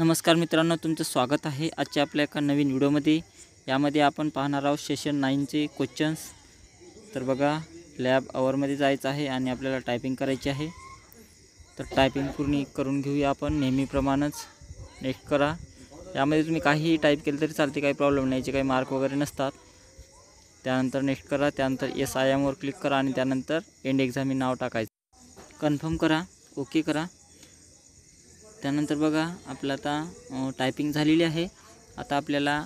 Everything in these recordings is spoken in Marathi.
नमस्कार मित्रांनो तुमचं स्वागत आहे आजच्या आपल्या एका नवीन व्हिडिओमध्ये यामध्ये आपण पाहणार आहोत सेशन नाईनचे क्वेश्चन्स तर बघा लॅब आवरमध्ये जायचं आहे आणि आपल्याला टायपिंग करायची आहे तर टायपिंग पूर्ण करून घेऊया आपण नेहमीप्रमाणेच नेक्स्ट करा यामध्ये तुम्ही काहीही टाईप केलं तरी चालते काही प्रॉब्लेम नाही याचे काही मार्क वगैरे नसतात त्यानंतर नेक्स्ट करा त्यानंतर एस आय एमवर क्लिक करा आणि त्यानंतर एंड एक्झामी नाव टाकायचं कन्फर्म करा ओके करा त्यानंतर बघा आपलं आता टायपिंग झालेली आहे आता आपल्याला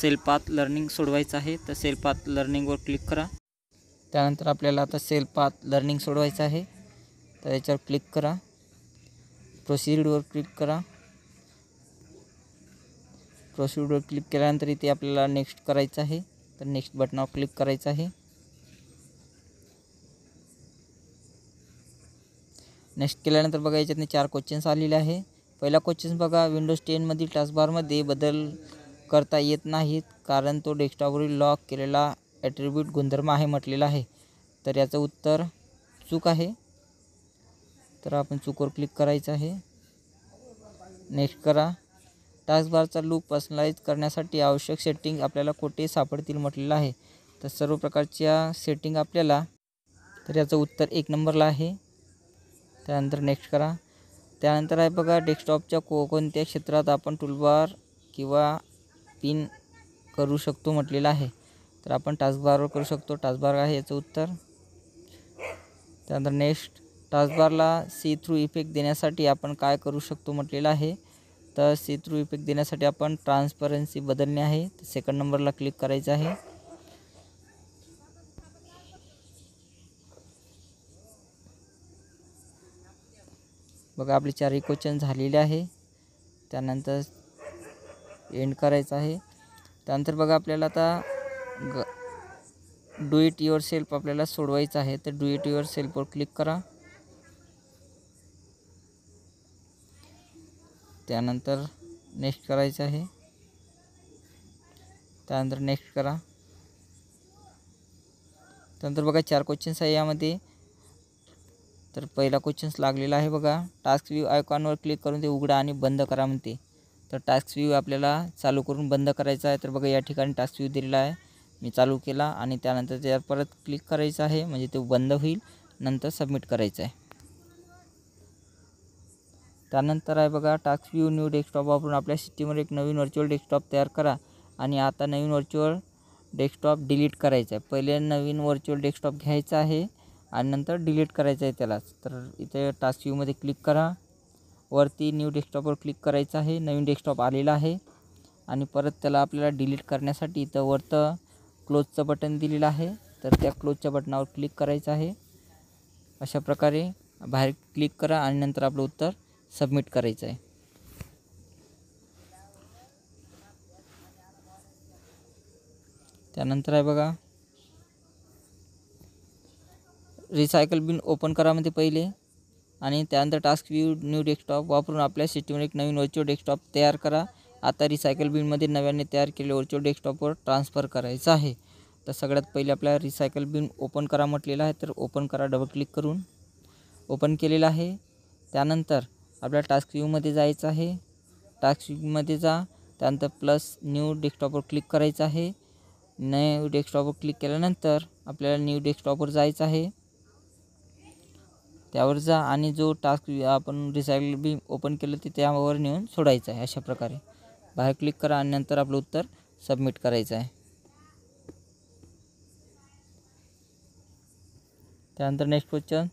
सेलपात लर्निंग सोडवायचं आहे तर सेलपात लर्निंगवर क्लिक करा त्यानंतर आपल्याला आता सेलपात लर्निंग सोडवायचं आहे तर याच्यावर क्लिक करा प्रोसिडवर क्लिक करा प्रोसिडवर क्लिक केल्यानंतर इथे आपल्याला नेक्स्ट करायचं आहे तर नेक्स्ट बटनावर क्लिक करायचं आहे नेक्स्ट केल्यानंतर बघा याच्यातने चार क्वेश्चन्स आलेले आहे पहिला क्वेश्चन बघा विंडोज टेनमधील टास्कबारमध्ये बदल करता येत नाहीत कारण तो डेस्कटॉपवरील लॉक केलेला ॲट्रिब्यूट गुणधर्म आहे म्हटलेला आहे तर याचं उत्तर चूक आहे तर आपण चूकवर क्लिक करायचं आहे नेक्स्ट करा टास्कबारचा लूक पर्सनलाइज करण्यासाठी आवश्यक सेटिंग आपल्याला कुठे सापडतील म्हटलेलं आहे तर सर्व प्रकारच्या सेटिंग आपल्याला तर याचं उत्तर एक नंबरला आहे त्यानंतर नेक्स्ट करा त्यानंतर आहे बघा डेस्कटॉपच्या को कोणत्या क्षेत्रात आपण टूलबार किंवा पिन करू शकतो म्हटलेलं आहे तर आपण टास्कबारवर करू शकतो टास्कबार आहे याचं उत्तर त्यानंतर नेक्स्ट टास्कबारला सी थ्रू इफेक्ट देण्यासाठी आपण काय करू शकतो म्हटलेलं आहे तर सी थ्रू इफेक्ट देण्यासाठी आपण ट्रान्सपरन्सी बदलणे आहे सेकंड नंबरला क्लिक करायचं आहे बघा आपले चारही क्वेश्चन झालेले आहे त्यानंतर एंड करायचं आहे त्यानंतर बघा आपल्याला आता ग डू इट युअर सेल्फ आपल्याला सोडवायचं आहे तर डू इट युअर सेल्फवर क्लिक करा त्यानंतर नेक्स्ट करायचं आहे त्यानंतर नेक्स्ट करा त्यानंतर बघा चार क्वेश्चन्स आहे यामध्ये तर पहिला क्वेश्चन्स लागलेला आहे बघा टास्क व्ह्यू आयकॉनवर क्लिक करून ते उघडा आणि बंद करा म्हणते तर टास्क व्ह्यू आपल्याला चालू करून बंद करायचा आहे तर बघा या ठिकाणी टास्क व्ह्यू दिलेला आहे मी चालू केला आणि त्यानंतर त्याच्यावर परत क्लिक करायचं आहे म्हणजे ते बंद होईल नंतर सबमिट करायचं आहे त्यानंतर आहे बघा टास्क व्ह्यू न्यू डेस्कटॉप वापरून आपल्या सिस्टीमवर एक नवीन व्हर्च्युअल डेस्कटॉप तयार करा आणि आता नवीन व्हर्च्युअल डेस्कटॉप डिलीट करायचा आहे पहिले नवीन व्हर्च्युअल डेस्कटॉप घ्यायचा आहे आणि नंतर डिलीट करायचं आहे त्यालाच तर इथे टास्क व्ह्यूमध्ये क्लिक करा वरती न्यू डेस्कटॉपवर क्लिक करायचं आहे नवीन डेस्कटॉप आलेला आहे आणि परत त्याला आपल्याला डिलीट करण्यासाठी इथं वरतं क्लोजचं बटन दिलेलं आहे तर त्या क्लोजच्या बटनावर क्लिक करायचं आहे अशा प्रकारे बाहेर क्लिक करा आणि नंतर आपलं उत्तर सबमिट करायचं आहे त्यानंतर आहे बघा रिसायकल बिन ओपन करामध्ये पहिले आणि त्यानंतर टास्क व्यू न्यू डेस्कटॉप वापरून आपल्या सिस्टीमवर एक नवीन व्हर्च्युअल डेस्कटॉप तयार करा आता रिसायकल बिनमध्ये नव्याने तयार केलेले व्हर्च्युअल डेस्कटॉपवर ट्रान्सफर करायचं आहे तर सगळ्यात पहिले आपल्याला रिसायकल बिन ओपन करा म्हटलेलं आहे तर ओपन करा डबल क्लिक करून ओपन केलेलं आहे त्यानंतर आपल्या टास्क व्ह्यूमध्ये जायचं आहे टास्क व्ह्यूमध्ये जा त्यानंतर प्लस न्यू डेस्कटॉपवर क्लिक करायचं आहे न्यू डेस्कटॉपवर क्लिक केल्यानंतर आपल्याला न्यू डेस्कटॉपवर जायचं आहे त्यावर जा आणि जो टास्क आपण रिसायकल बी ओपन केलं ते त्यावर नेऊन सोडायचं आहे अशा प्रकारे बाहेर क्लिक करा आणि नंतर आपलं उत्तर सबमिट करायचं आहे त्यानंतर next question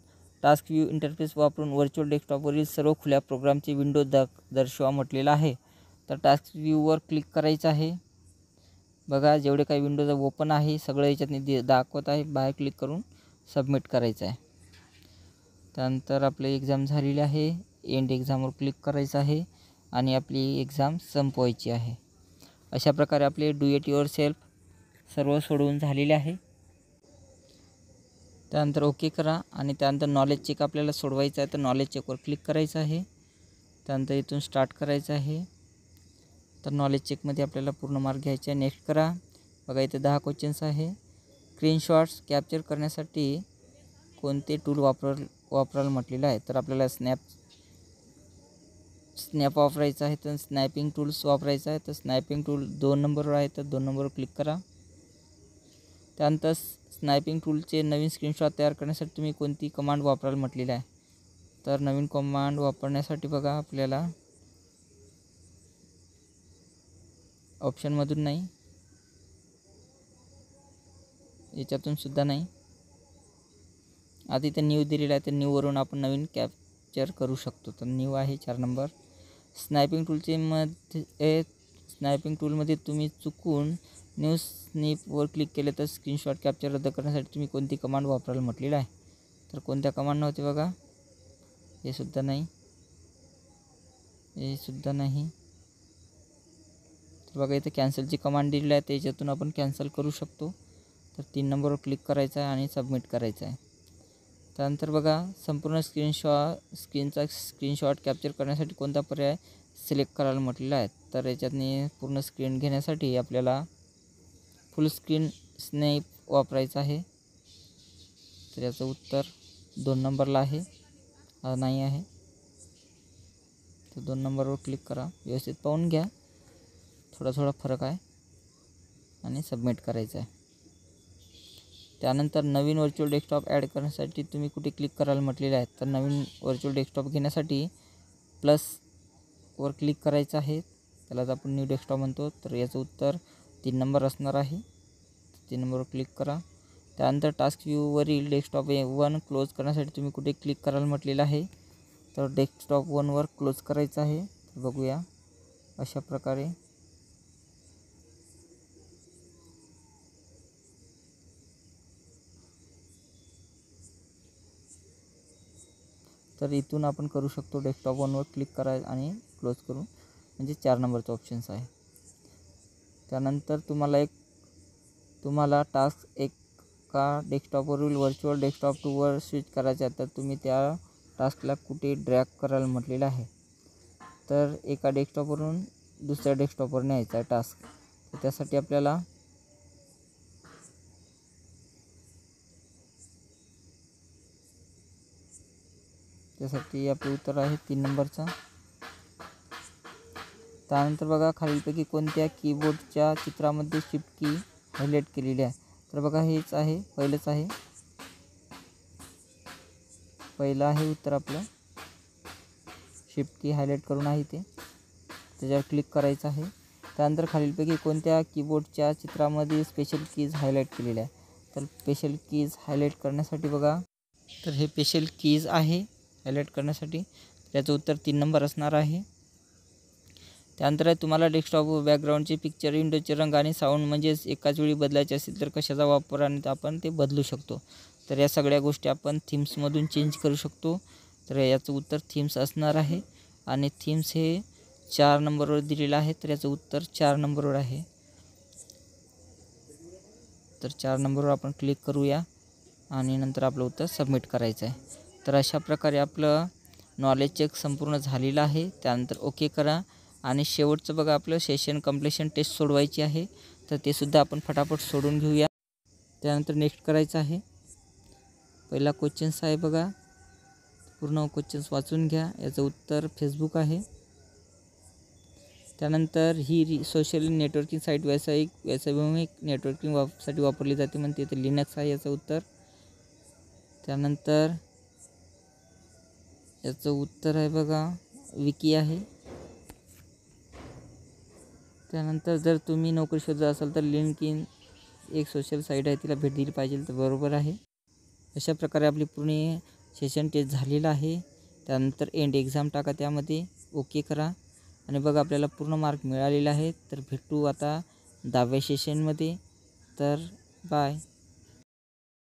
task view interface वापरून व्हर्च्युअल डेस्कटॉपवरील सर्व खुल्या प्रोग्रामचे विंडो द दर्शवा म्हटलेला आहे तर टास्क व्ह्यूवर क्लिक करायचं आहे बघा जेवढे काही विंडोज ओपन आहे सगळं याच्यातनी दाखवत आहे बाहेर क्लिक करून सबमिट करायचं आहे त्यानंतर आपली एक्झाम झालेली आहे एंड एक्झामवर क्लिक करायचं आहे आणि आपली एक्झाम संपवायची आहे अशा प्रकारे आपले do at your self serve सोडवून झालेले आहे त्यानंतर ओके करा आणि त्यानंतर नॉलेज चेक आपल्याला सोडवायचं आहे तर नॉलेज चेकवर क्लिक करायचं आहे त्यानंतर इथून स्टार्ट करायचं आहे तर नॉलेज चेकमध्ये आपल्याला पूर्ण मार्क घ्यायचे आहे नेक्स्ट करा बघा इथे दहा क्वेश्चन्स आहे स्क्रीनशॉट्स कॅप्चर करण्यासाठी कोणते टूल वापर वापरायला म्हटलेलं आहे तर आपल्याला स्नॅप स्नॅप वापरायचा आहे तर स्नायपिंग टूल्स वापरायचं आहे तर स्नायपिंग टूल दोन नंबरवर आहे तर दोन नंबरवर क्लिक करा त्यानंतर स्नायपिंग टूलचे नवीन स्क्रीनशॉट तयार करण्यासाठी तुम्ही कोणती कमांड वापरायला म्हटलेली आहे तर नवीन कमांड वापरण्यासाठी बघा आपल्याला ऑप्शनमधून नाही याच्यातून सुद्धा नाही आता इथे न्यू दिलेला आहे तर न्यूवरून आपण नवीन कॅप्चर करू शकतो तर न्यू आहे चार नंबर स्नायपिंग टूलचे मध्ये स्नायपिंग टूलमध्ये तुम्ही चुकून न्यू स्निपवर क्लिक केले तर स्क्रीनशॉट कॅप्चर रद्द करण्यासाठी तुम्ही कोणती कमांड वापरायला म्हटलेलं आहे तर कोणत्या कमांड नव्हते बघा हे सुद्धा नाही हे सुद्धा नाही तर बघा इथे कॅन्सलची कमांड दिलेली आहे त्याच्यातून आपण कॅन्सल करू शकतो तर तीन नंबरवर क्लिक करायचं आहे आणि सबमिट करायचं आहे त्यानंतर बघा संपूर्ण स्क्रीनशॉ स्क्रीनचा स्क्रीनशॉट कॅप्चर करण्यासाठी कोणता पर्याय सिलेक्ट करायला म्हटलेला आहे तर याच्यातनी पूर्ण स्क्रीन घेण्यासाठी आपल्याला फुल स्क्रीन स्नेप वापरायचा आहे तर याचं उत्तर दोन नंबरला आहे हा नाही आहे तर दोन नंबरवर क्लिक करा व्यवस्थित पाहून घ्या थोडा थोडा फरक आहे आणि सबमिट करायचं आहे त्यानंतर नवीन व्हर्च्युअल डेस्कटॉप ॲड करण्यासाठी तुम्ही कुठे क्लिक कराल म्हटलेले आहे तर नवीन व्हर्च्युअल डेस्कटॉप घेण्यासाठी प्लसवर क्लिक करायचं आहे त्यालाच आपण न्यू डेस्कटॉप म्हणतो तर याचं उत्तर तीन नंबर असणार आहे तीन नंबरवर क्लिक करा त्यानंतर टास्क व्ह्यूवरील डेस्कटॉप वन क्लोज करण्यासाठी तुम्ही कुठे क्लिक कराल म्हटलेलं आहे तर डेस्कटॉप वनवर क्लोज करायचं आहे बघूया अशा प्रकारे तर इथून आपण करू शकतो डेस्कटॉप वनवर क्लिक करा आणि क्लोज करून म्हणजे चार नंबरचं ऑप्शन्स आहे त्यानंतर तुम्हाला एक तुम्हाला टास्क एक का डेस्कटॉपवरील व्हर्च्युअल डेस्कटॉप टूवर स्विच आहे तर तुम्ही त्या टास्कला कुठे ड्रॅग करायला म्हटलेलं आहे तर एका डेस्कटॉपवरून दुसऱ्या डेस्कटॉपवर न्यायचा आहे टास्क तर त्यासाठी आपल्याला त्यासाठी आपलं उत्तर है तीन नंबरचं त्यानंतर बघा खालीलपैकी कोणत्या कीबोर्डच्या चित्रामध्ये शिफ्ट की हायलाईट केलेली आहे तर बघा हेच आहे पहिलंच आहे पहिलं आहे उत्तर आपलं शिफ्ट की हायलाईट करून आहे ते त्याच्यावर क्लिक करायचं आहे त्यानंतर खालीलपैकी या चित्रा चित्रामध्ये स्पेशल कीज हाईलाइट के लिए स्पेशल कीज हाईलाइट करना बघा तर हे स्पेशल कीज है हायलाईट करण्यासाठी त्याचं उत्तर तीन नंबर असणार आहे त्यानंतर तुम्हाला डेस्कटॉप बॅकग्राऊंडचे पिक्चर विंडोचे रंग आणि साऊंड म्हणजेच एकाच वेळी बदलायचे असेल तर कशाचा वापर आणि आपण ते बदलू शकतो तर या सगळ्या गोष्टी आपण थीम्समधून चेंज करू शकतो तर याचं उत्तर थीम्स असणार आहे आणि थीम्स हे चार नंबरवर दिलेलं आहे तर याचं उत्तर चार नंबरवर आहे तर चार नंबरवर आपण क्लिक करूया आणि नंतर आपलं उत्तर सबमिट करायचं आहे तर अशा प्रकारे आपलं नॉलेज चेक संपूर्ण झालेलं आहे त्यानंतर ओके करा आणि शेवटचं बघा आपलं सेशन कम्प्लेशन टेस्ट सोडवायची आहे तर ते सुद्धा आपण फटाफट सोडून घेऊया त्यानंतर नेक्स्ट करायचं आहे पहिला क्वेश्चन्स आहे बघा पूर्ण क्वेश्चन्स वाचून घ्या याचं उत्तर फेसबुक आहे त्यानंतर ही री सोशल नेटवर्किंग साईट व्यावसायिक व्यावसायिक नेटवर्किंग वापसाठी वापरली जाते म्हणते तर लिनक्स आहे याचं उत्तर त्यानंतर याचं उत्तर आहे बघा विकी आहे त्यानंतर जर तुम्ही नोकरी शोधत असाल तर लिंक इन एक सोशल साईट आहे तिला भेट दिली पाहिजे तर बरोबर आहे अशा प्रकारे आपली पूर्ण सेशन टेस्ट झालेलं आहे त्यानंतर एंड एक्झाम टाका त्यामध्ये ओके करा आणि बघा आपल्याला पूर्ण मार्क मिळालेला आहे तर भेटू आता दहाव्या सेशनमध्ये तर बाय